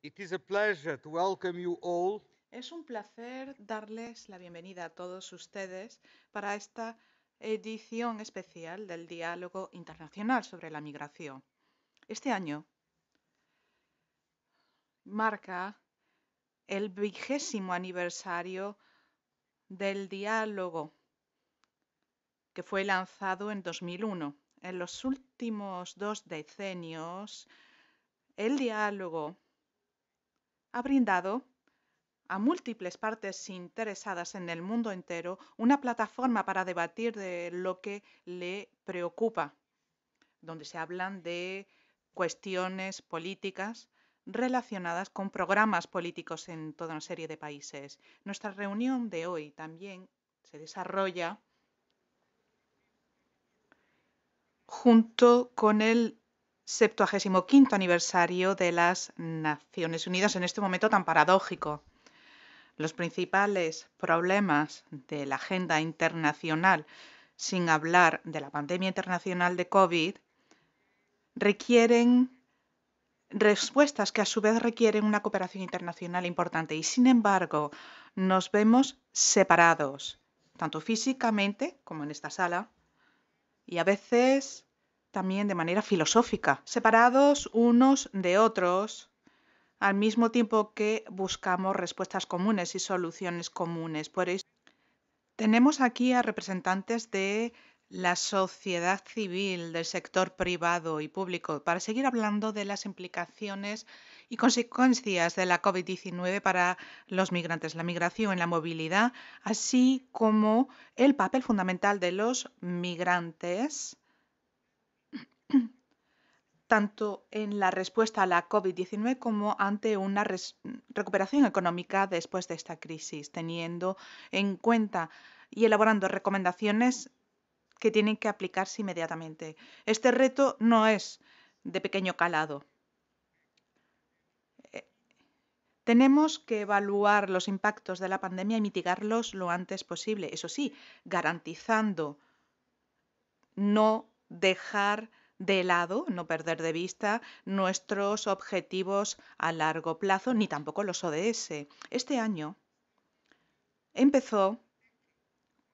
Es un placer darles la bienvenida a todos ustedes para esta edición especial del Diálogo Internacional sobre la Migración. Este año marca el vigésimo aniversario del diálogo que fue lanzado en 2001. En los últimos dos decenios, el diálogo ha brindado a múltiples partes interesadas en el mundo entero una plataforma para debatir de lo que le preocupa, donde se hablan de cuestiones políticas relacionadas con programas políticos en toda una serie de países. Nuestra reunión de hoy también se desarrolla junto con el 75 aniversario de las Naciones Unidas en este momento tan paradójico. Los principales problemas de la agenda internacional, sin hablar de la pandemia internacional de COVID, requieren respuestas que a su vez requieren una cooperación internacional importante y sin embargo nos vemos separados, tanto físicamente como en esta sala, y a veces también de manera filosófica, separados unos de otros, al mismo tiempo que buscamos respuestas comunes y soluciones comunes. Por eso tenemos aquí a representantes de la sociedad civil, del sector privado y público, para seguir hablando de las implicaciones y consecuencias de la COVID-19 para los migrantes, la migración, la movilidad, así como el papel fundamental de los migrantes tanto en la respuesta a la COVID-19 como ante una recuperación económica después de esta crisis, teniendo en cuenta y elaborando recomendaciones que tienen que aplicarse inmediatamente. Este reto no es de pequeño calado. Eh, tenemos que evaluar los impactos de la pandemia y mitigarlos lo antes posible, eso sí, garantizando no dejar de lado, no perder de vista nuestros objetivos a largo plazo, ni tampoco los ODS. Este año empezó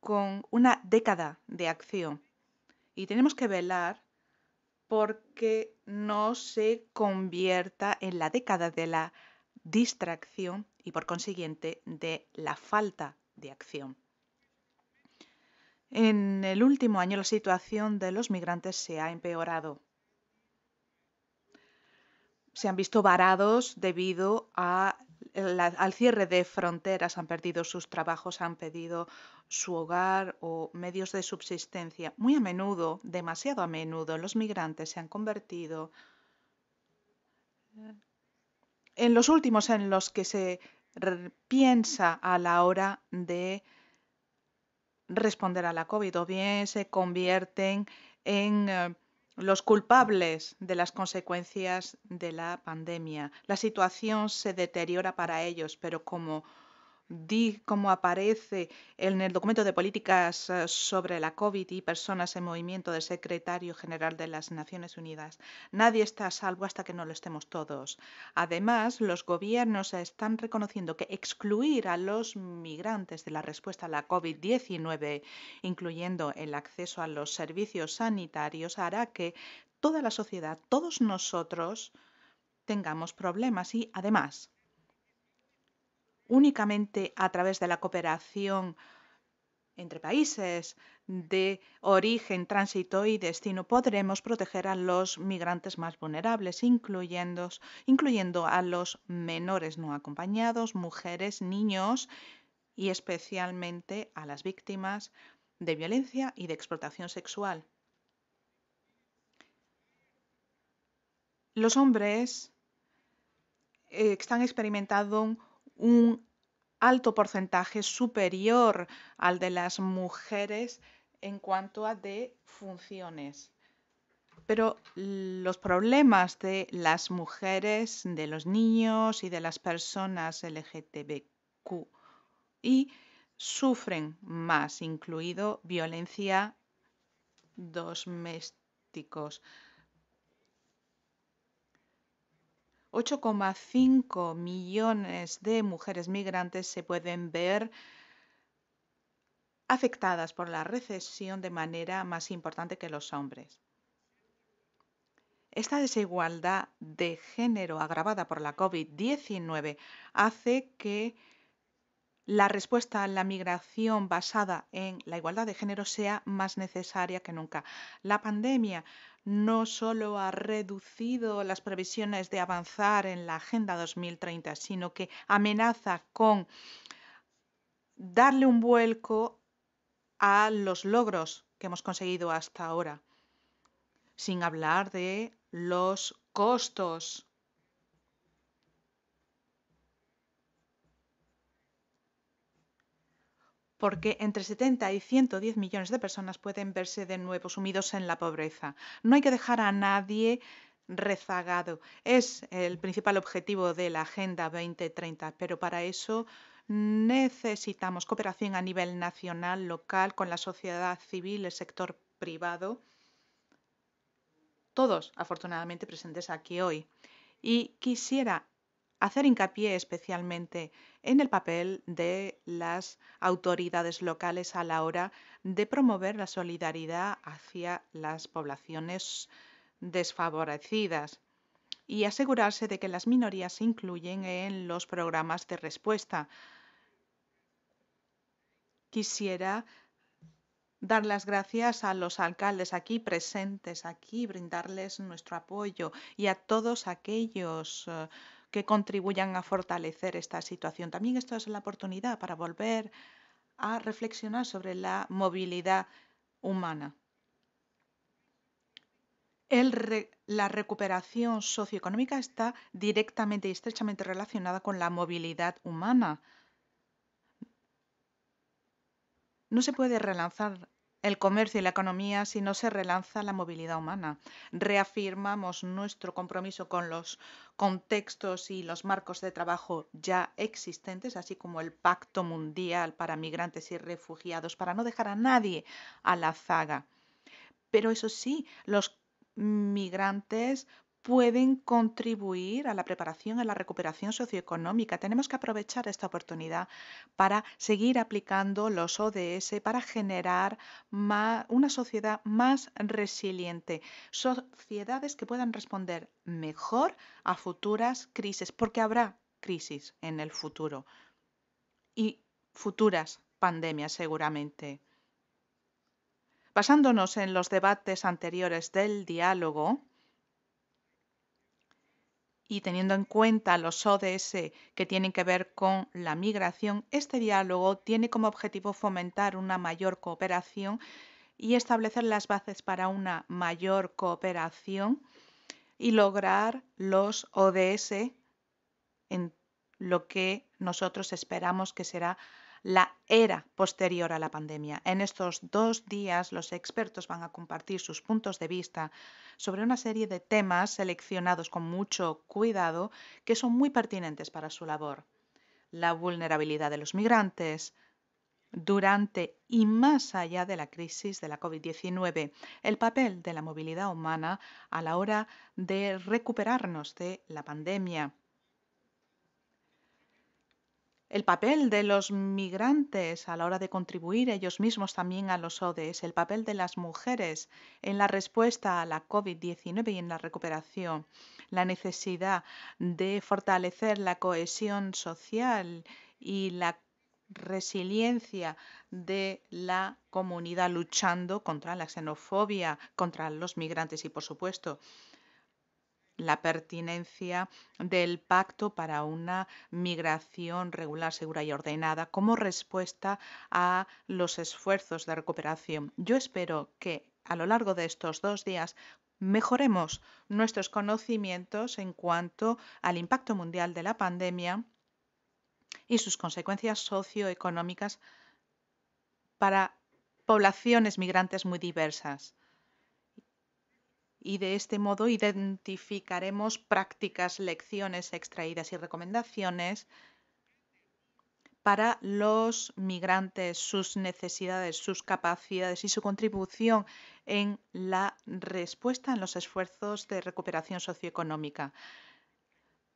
con una década de acción y tenemos que velar porque no se convierta en la década de la distracción y por consiguiente de la falta de acción. En el último año la situación de los migrantes se ha empeorado. Se han visto varados debido al cierre de fronteras, han perdido sus trabajos, han perdido su hogar o medios de subsistencia. Muy a menudo, demasiado a menudo, los migrantes se han convertido eh, en los últimos en los que se piensa a la hora de responder a la COVID o bien se convierten en eh, los culpables de las consecuencias de la pandemia. La situación se deteriora para ellos, pero como di cómo aparece en el documento de políticas eh, sobre la COVID y personas en movimiento del secretario general de las Naciones Unidas. Nadie está salvo hasta que no lo estemos todos. Además, los gobiernos están reconociendo que excluir a los migrantes de la respuesta a la COVID-19, incluyendo el acceso a los servicios sanitarios, hará que toda la sociedad, todos nosotros, tengamos problemas y además únicamente a través de la cooperación entre países de origen, tránsito y destino podremos proteger a los migrantes más vulnerables, incluyendo, incluyendo a los menores no acompañados, mujeres, niños y especialmente a las víctimas de violencia y de explotación sexual. Los hombres eh, están experimentando un alto porcentaje superior al de las mujeres en cuanto a de funciones. Pero los problemas de las mujeres, de los niños y de las personas LGTBQI sufren más, incluido violencia domésticos. 8,5 millones de mujeres migrantes se pueden ver afectadas por la recesión de manera más importante que los hombres. Esta desigualdad de género agravada por la COVID-19 hace que la respuesta a la migración basada en la igualdad de género sea más necesaria que nunca. La pandemia no solo ha reducido las previsiones de avanzar en la Agenda 2030, sino que amenaza con darle un vuelco a los logros que hemos conseguido hasta ahora, sin hablar de los costos porque entre 70 y 110 millones de personas pueden verse de nuevo sumidos en la pobreza. No hay que dejar a nadie rezagado. Es el principal objetivo de la Agenda 2030, pero para eso necesitamos cooperación a nivel nacional, local, con la sociedad civil, el sector privado, todos afortunadamente presentes aquí hoy. Y quisiera hacer hincapié especialmente en el papel de las autoridades locales a la hora de promover la solidaridad hacia las poblaciones desfavorecidas y asegurarse de que las minorías se incluyen en los programas de respuesta. Quisiera dar las gracias a los alcaldes aquí presentes, aquí, brindarles nuestro apoyo y a todos aquellos eh, que contribuyan a fortalecer esta situación. También esto es la oportunidad para volver a reflexionar sobre la movilidad humana. la recuperación socioeconómica está directamente y estrechamente relacionada con la movilidad humana. No se puede relanzar el comercio y la economía si no se relanza la movilidad humana. Reafirmamos nuestro compromiso con los contextos y los marcos de trabajo ya existentes, así como el Pacto Mundial para Migrantes y Refugiados, para no dejar a nadie a la zaga. Pero eso sí, los migrantes pueden contribuir a la preparación, a la recuperación socioeconómica. Tenemos que aprovechar esta oportunidad para seguir aplicando los ODS para generar una sociedad más resiliente, sociedades que puedan responder mejor a futuras crisis, porque habrá crisis en el futuro y futuras pandemias seguramente. Basándonos en los debates anteriores del diálogo, y teniendo en cuenta los ODS que tienen que ver con la migración, este diálogo tiene como objetivo fomentar una mayor cooperación y establecer las bases para una mayor cooperación y lograr los ODS en lo que nosotros esperamos que será la era posterior a la pandemia. En estos dos días los expertos van a compartir sus puntos de vista sobre una serie de temas seleccionados con mucho cuidado que son muy pertinentes para su labor. La vulnerabilidad de los migrantes, durante y más allá de la crisis de la COVID-19, el papel de la movilidad humana a la hora de recuperarnos de la pandemia, el papel de los migrantes a la hora de contribuir ellos mismos también a los ODS, el papel de las mujeres en la respuesta a la COVID-19 y en la recuperación, la necesidad de fortalecer la cohesión social y la resiliencia de la comunidad luchando contra la xenofobia, contra los migrantes y, por supuesto, la pertinencia del pacto para una migración regular, segura y ordenada como respuesta a los esfuerzos de recuperación. Yo espero que a lo largo de estos dos días mejoremos nuestros conocimientos en cuanto al impacto mundial de la pandemia y sus consecuencias socioeconómicas para poblaciones migrantes muy diversas y de este modo identificaremos prácticas, lecciones extraídas y recomendaciones para los migrantes, sus necesidades, sus capacidades y su contribución en la respuesta en los esfuerzos de recuperación socioeconómica.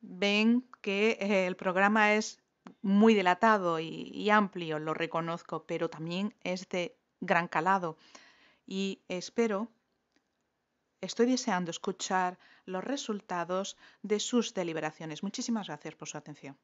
Ven que eh, el programa es muy delatado y, amplio, lo reconozco, pero también es de gran calado y espero Estoy deseando escuchar los resultados de sus deliberaciones. Muchísimas gracias por su atención.